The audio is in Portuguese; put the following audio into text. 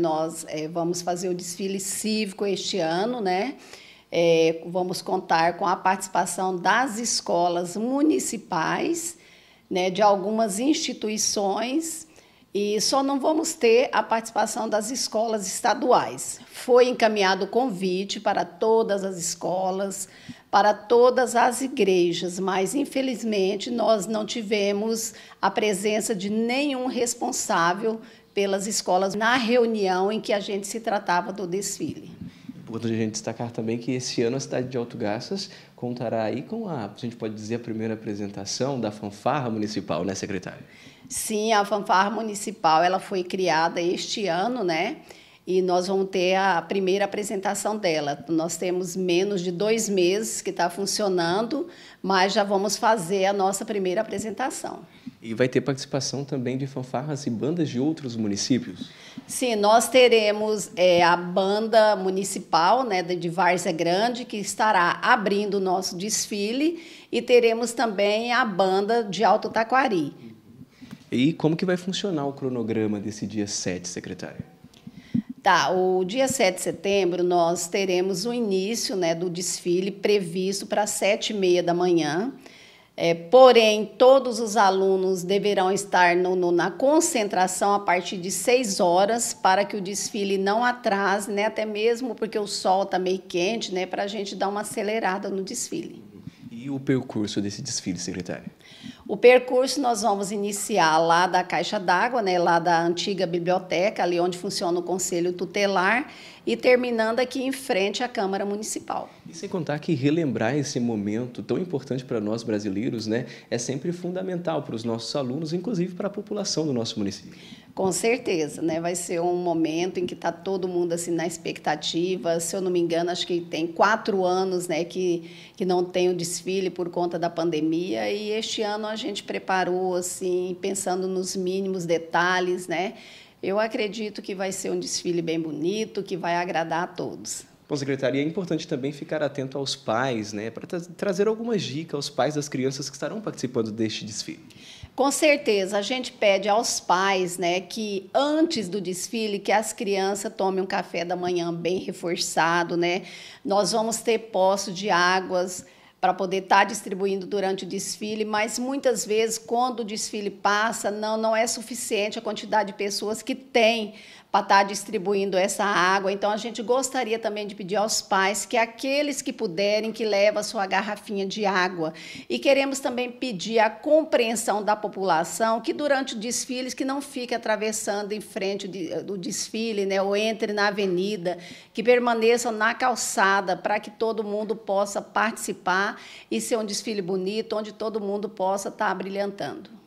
Nós é, vamos fazer o desfile cívico este ano, né? É, vamos contar com a participação das escolas municipais, né, de algumas instituições, e só não vamos ter a participação das escolas estaduais. Foi encaminhado o convite para todas as escolas, para todas as igrejas, mas infelizmente nós não tivemos a presença de nenhum responsável pelas escolas na reunião em que a gente se tratava do desfile. Importante a gente destacar também que esse ano a cidade de Alto Garças contará aí com a, a gente pode dizer, a primeira apresentação da fanfarra municipal, né, secretária? Sim, a fanfarra municipal, ela foi criada este ano, né? E nós vamos ter a primeira apresentação dela. Nós temos menos de dois meses que está funcionando, mas já vamos fazer a nossa primeira apresentação. E vai ter participação também de fanfarras e bandas de outros municípios? Sim, nós teremos é, a banda municipal né, de Várzea Grande, que estará abrindo o nosso desfile, e teremos também a banda de Alto Taquari. E como que vai funcionar o cronograma desse dia 7, secretária? Tá, o dia 7 de setembro nós teremos o início né, do desfile previsto para as 7h30 da manhã. É, porém, todos os alunos deverão estar no, no, na concentração a partir de 6 horas para que o desfile não atrase, né? até mesmo porque o sol está meio quente, né? para a gente dar uma acelerada no desfile. E o percurso desse desfile, secretária? O percurso nós vamos iniciar lá da Caixa d'Água, né, lá da antiga biblioteca, ali onde funciona o Conselho Tutelar, e terminando aqui em frente à Câmara Municipal. E sem contar que relembrar esse momento tão importante para nós brasileiros, né, é sempre fundamental para os nossos alunos, inclusive para a população do nosso município. Com certeza, né? Vai ser um momento em que está todo mundo assim na expectativa. Se eu não me engano, acho que tem quatro anos, né, que, que não tem o desfile por conta da pandemia e este ano a gente preparou assim, pensando nos mínimos detalhes, né? Eu acredito que vai ser um desfile bem bonito, que vai agradar a todos. Bom, secretaria, é importante também ficar atento aos pais, né, para tra trazer algumas dicas aos pais das crianças que estarão participando deste desfile. Com certeza, a gente pede aos pais, né, que antes do desfile que as crianças tomem um café da manhã bem reforçado, né? Nós vamos ter poço de águas para poder estar tá distribuindo durante o desfile, mas muitas vezes, quando o desfile passa, não, não é suficiente a quantidade de pessoas que tem para estar tá distribuindo essa água. Então, a gente gostaria também de pedir aos pais que aqueles que puderem, que levem a sua garrafinha de água. E queremos também pedir a compreensão da população que durante o desfile que não fique atravessando em frente do desfile, né, ou entre na avenida, que permaneçam na calçada para que todo mundo possa participar e ser um desfile bonito, onde todo mundo possa estar tá brilhantando.